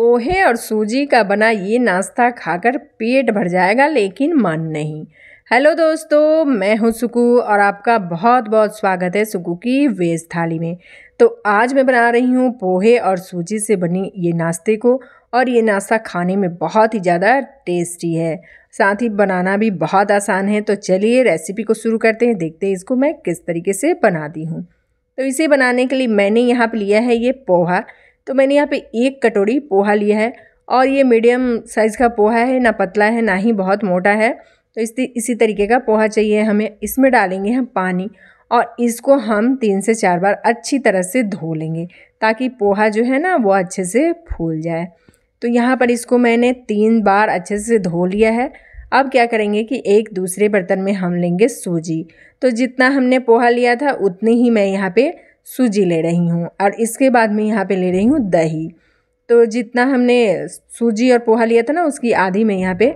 पोहे और सूजी का बना ये नाश्ता खाकर पेट भर जाएगा लेकिन मन नहीं हेलो दोस्तों मैं हूँ सुकू और आपका बहुत बहुत स्वागत है सुकू की वेज थाली में तो आज मैं बना रही हूँ पोहे और सूजी से बनी ये नाश्ते को और ये नाश्ता खाने में बहुत ही ज़्यादा टेस्टी है साथ ही बनाना भी बहुत आसान है तो चलिए रेसिपी को शुरू करते हैं देखते हैं इसको मैं किस तरीके से बनाती हूँ तो इसे बनाने के लिए मैंने यहाँ पर लिया है ये पोहा तो मैंने यहाँ पे एक कटोरी पोहा लिया है और ये मीडियम साइज़ का पोहा है ना पतला है ना ही बहुत मोटा है तो इस इसी तरीके का पोहा चाहिए हमें इसमें डालेंगे हम पानी और इसको हम तीन से चार बार अच्छी तरह से धो लेंगे ताकि पोहा जो है ना वो अच्छे से फूल जाए तो यहाँ पर इसको मैंने तीन बार अच्छे से धो लिया है अब क्या करेंगे कि एक दूसरे बर्तन में हम लेंगे सूजी तो जितना हमने पोहा लिया था उतनी ही मैं यहाँ पे सूजी ले रही हूँ और इसके बाद में यहाँ पे ले रही हूँ दही तो जितना हमने सूजी और पोहा लिया था ना उसकी आधी मैं यहाँ पे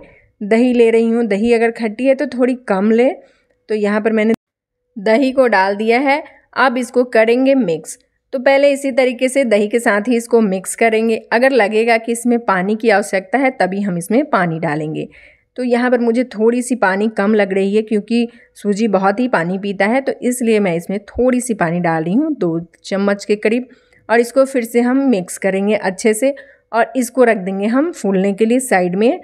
दही ले रही हूँ दही अगर खट्टी है तो थोड़ी कम ले तो यहाँ पर मैंने दही को डाल दिया है अब इसको करेंगे मिक्स तो पहले इसी तरीके से दही के साथ ही इसको मिक्स करेंगे अगर लगेगा कि इसमें पानी की आवश्यकता है तभी हम इसमें पानी डालेंगे तो यहाँ पर मुझे थोड़ी सी पानी कम लग रही है क्योंकि सूजी बहुत ही पानी पीता है तो इसलिए मैं इसमें थोड़ी सी पानी डाल रही हूँ दो चम्मच के करीब और इसको फिर से हम मिक्स करेंगे अच्छे से और इसको रख देंगे हम फूलने के लिए साइड में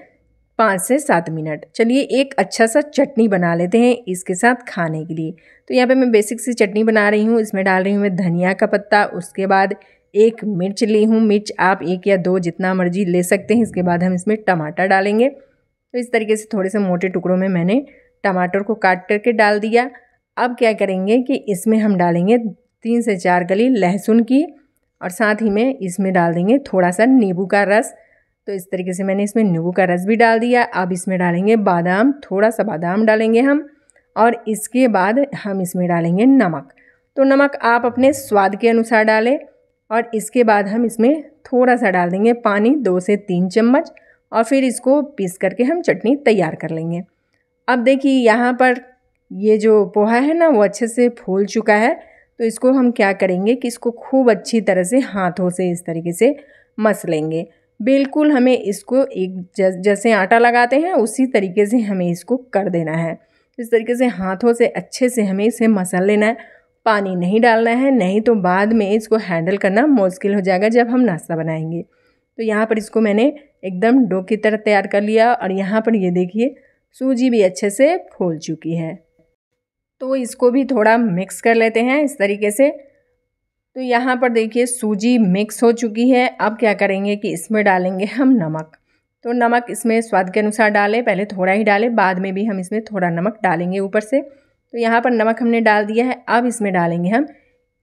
पाँच से सात मिनट चलिए एक अच्छा सा चटनी बना लेते हैं इसके साथ खाने के लिए तो यहाँ पे मैं बेसिक सी चटनी बना रही हूँ इसमें डाल रही हूँ मैं धनिया का पत्ता उसके बाद एक मिर्च ली हूँ मिर्च आप एक या दो जितना मर्जी ले सकते हैं इसके बाद हम इसमें टमाटर डालेंगे तो इस तरीके से थोड़े से मोटे टुकड़ों में मैंने टमाटर को काट करके डाल दिया अब क्या करेंगे कि इसमें हम डालेंगे तीन से चार गली लहसुन की और साथ ही में इसमें डाल देंगे थोड़ा सा नींबू का रस तो इस तरीके से मैंने इसमें नींबू का रस भी डाल दिया अब इसमें डालेंगे बादाम थोड़ा सा बादाम डालेंगे हम और इसके बाद हम इसमें डालेंगे नमक तो नमक आप अपने स्वाद के अनुसार डालें और इसके बाद हम इसमें थोड़ा सा डाल देंगे पानी दो से तीन चम्मच और फिर इसको पीस करके हम चटनी तैयार कर लेंगे अब देखिए यहाँ पर ये जो पोहा है ना वो अच्छे से फूल चुका है तो इसको हम क्या करेंगे कि इसको खूब अच्छी तरह से हाथों से इस तरीके से मस लेंगे बिल्कुल हमें इसको एक जैसे आटा लगाते हैं उसी तरीके से हमें इसको कर देना है इस तरीके से हाथों से अच्छे से हमें इसे मसल लेना है पानी नहीं डालना है नहीं तो बाद में इसको हैंडल करना मुश्किल हो जाएगा जब हम नाश्ता बनाएंगे तो यहाँ पर इसको मैंने एकदम डो की तरह तैयार कर लिया और यहाँ पर ये देखिए सूजी भी अच्छे से फूल चुकी है तो इसको भी थोड़ा मिक्स कर लेते हैं इस तरीके से तो यहाँ पर देखिए सूजी मिक्स हो चुकी है अब क्या करेंगे कि इसमें डालेंगे हम नमक तो नमक इसमें स्वाद के अनुसार डालें पहले थोड़ा ही डालें बाद में भी हम इसमें थोड़ा नमक डालेंगे ऊपर से तो यहाँ पर नमक हमने डाल दिया है अब इसमें डालेंगे हम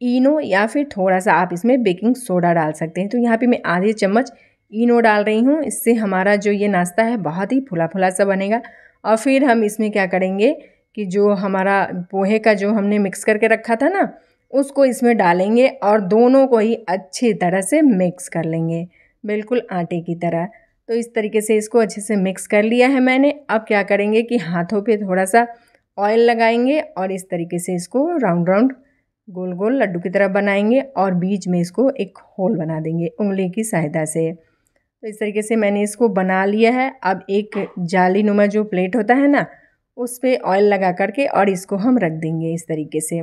इनो या फिर थोड़ा सा आप इसमें बेकिंग सोडा डाल सकते हैं तो यहाँ पे मैं आधे चम्मच इनो डाल रही हूँ इससे हमारा जो ये नाश्ता है बहुत ही फुला फुला सा बनेगा और फिर हम इसमें क्या करेंगे कि जो हमारा पोहे का जो हमने मिक्स करके रखा था ना उसको इसमें डालेंगे और दोनों को ही अच्छी तरह से मिक्स कर लेंगे बिल्कुल आटे की तरह तो इस तरीके से इसको अच्छे से मिक्स कर लिया है मैंने अब क्या करेंगे कि हाथों पे थोड़ा सा ऑयल लगाएंगे और इस तरीके से इसको राउंड राउंड गोल गोल लड्डू की तरह बनाएंगे और बीच में इसको एक होल बना देंगे उंगली की सहायता से तो इस तरीके से मैंने इसको बना लिया है अब एक जाली नुमा जो प्लेट होता है ना उस पर ऑयल लगा करके और इसको हम रख देंगे इस तरीके से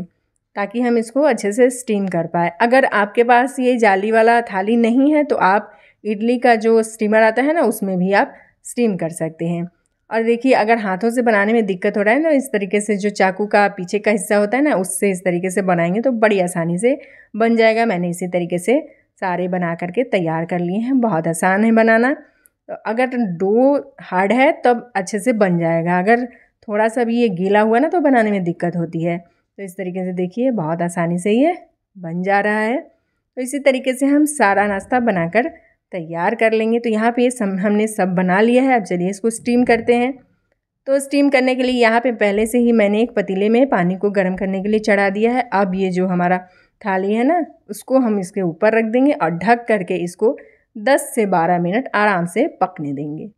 ताकि हम इसको अच्छे से स्टीम कर पाए अगर आपके पास ये जाली वाला थाली नहीं है तो आप इडली का जो स्टीमर आता है ना उसमें भी आप स्टीम कर सकते हैं और देखिए अगर हाथों से बनाने में दिक्कत हो रहा है ना इस तरीके से जो चाकू का पीछे का हिस्सा होता है ना उससे इस तरीके से बनाएंगे तो बड़ी आसानी से बन जाएगा मैंने इसी तरीके से सारे बना करके तैयार कर लिए हैं बहुत आसान है बनाना तो अगर डो हार्ड है तब तो अच्छे से बन जाएगा अगर थोड़ा सा भी ये गीला हुआ ना तो बनाने में दिक्कत होती है तो इस तरीके से देखिए बहुत आसानी से ये बन जा रहा है तो इसी तरीके से हम सारा नाश्ता बनाकर तैयार कर लेंगे तो यहाँ पे सब हमने सब बना लिया है अब चलिए इसको स्टीम करते हैं तो स्टीम करने के लिए यहाँ पे पहले से ही मैंने एक पतीले में पानी को गर्म करने के लिए चढ़ा दिया है अब ये जो हमारा थाली है ना उसको हम इसके ऊपर रख देंगे और ढक करके इसको 10 से 12 मिनट आराम से पकने देंगे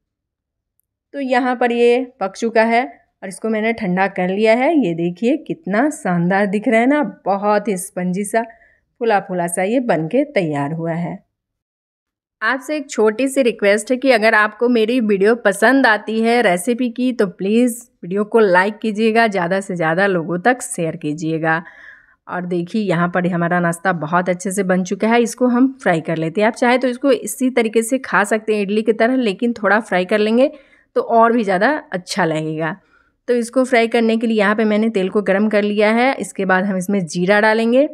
तो यहाँ पर ये पक चुका है और इसको मैंने ठंडा कर लिया है ये देखिए कितना शानदार दिख रहा है ना बहुत ही स्पंजी सा फुला फुला सा ये बन के तैयार हुआ है आपसे एक छोटी सी रिक्वेस्ट है कि अगर आपको मेरी वीडियो पसंद आती है रेसिपी की तो प्लीज़ वीडियो को लाइक कीजिएगा ज़्यादा से ज़्यादा लोगों तक शेयर कीजिएगा और देखिए यहाँ पर हमारा नाश्ता बहुत अच्छे से बन चुका है इसको हम फ्राई कर लेते हैं आप चाहे तो इसको इसी तरीके से खा सकते हैं इडली की तरह लेकिन थोड़ा फ्राई कर लेंगे तो और भी ज़्यादा अच्छा लगेगा तो इसको फ्राई करने के लिए यहाँ पे मैंने तेल को गर्म कर लिया है इसके बाद हम इसमें जीरा डालेंगे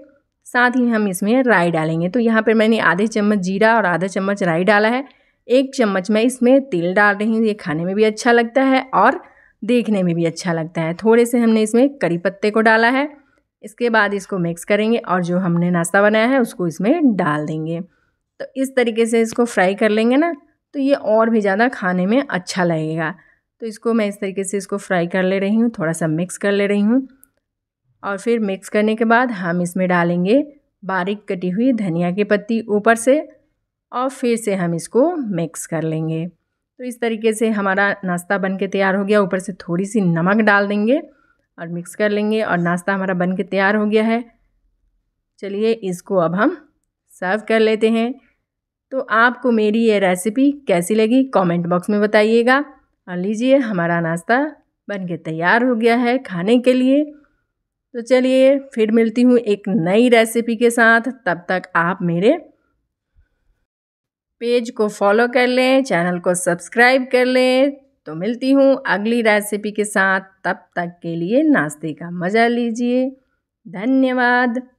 साथ ही हम इसमें राई डालेंगे तो यहाँ पर मैंने आधे चम्मच जीरा और आधा चम्मच राई डाला है एक चम्मच मैं इसमें तेल डाल रही हूँ ये खाने में भी अच्छा लगता है और देखने में भी अच्छा लगता है थोड़े से हमने इसमें करी पत्ते को डाला है इसके बाद इसको मिक्स करेंगे और जो हमने नाश्ता बनाया है उसको इसमें डाल देंगे तो इस तरीके से इसको फ्राई कर लेंगे ना तो ये और भी ज़्यादा खाने में अच्छा लगेगा तो इसको मैं इस तरीके से इसको फ्राई कर ले रही हूँ थोड़ा सा मिक्स कर ले रही हूँ और फिर मिक्स करने के बाद हम इसमें डालेंगे बारीक कटी हुई धनिया की पत्ती ऊपर से और फिर से हम इसको मिक्स कर लेंगे तो इस तरीके से हमारा नाश्ता बन के तैयार हो गया ऊपर से थोड़ी सी नमक डाल देंगे और मिक्स कर लेंगे और नाश्ता हमारा बन के तैयार हो गया है चलिए इसको अब हम सर्व कर लेते हैं तो आपको मेरी ये रेसिपी कैसी लगी कमेंट बॉक्स में बताइएगा और लीजिए हमारा नाश्ता बन के तैयार हो गया है खाने के लिए तो चलिए फिर मिलती हूँ एक नई रेसिपी के साथ तब तक आप मेरे पेज को फॉलो कर लें चैनल को सब्सक्राइब कर लें तो मिलती हूँ अगली रेसिपी के साथ तब तक के लिए नाश्ते का मज़ा लीजिए धन्यवाद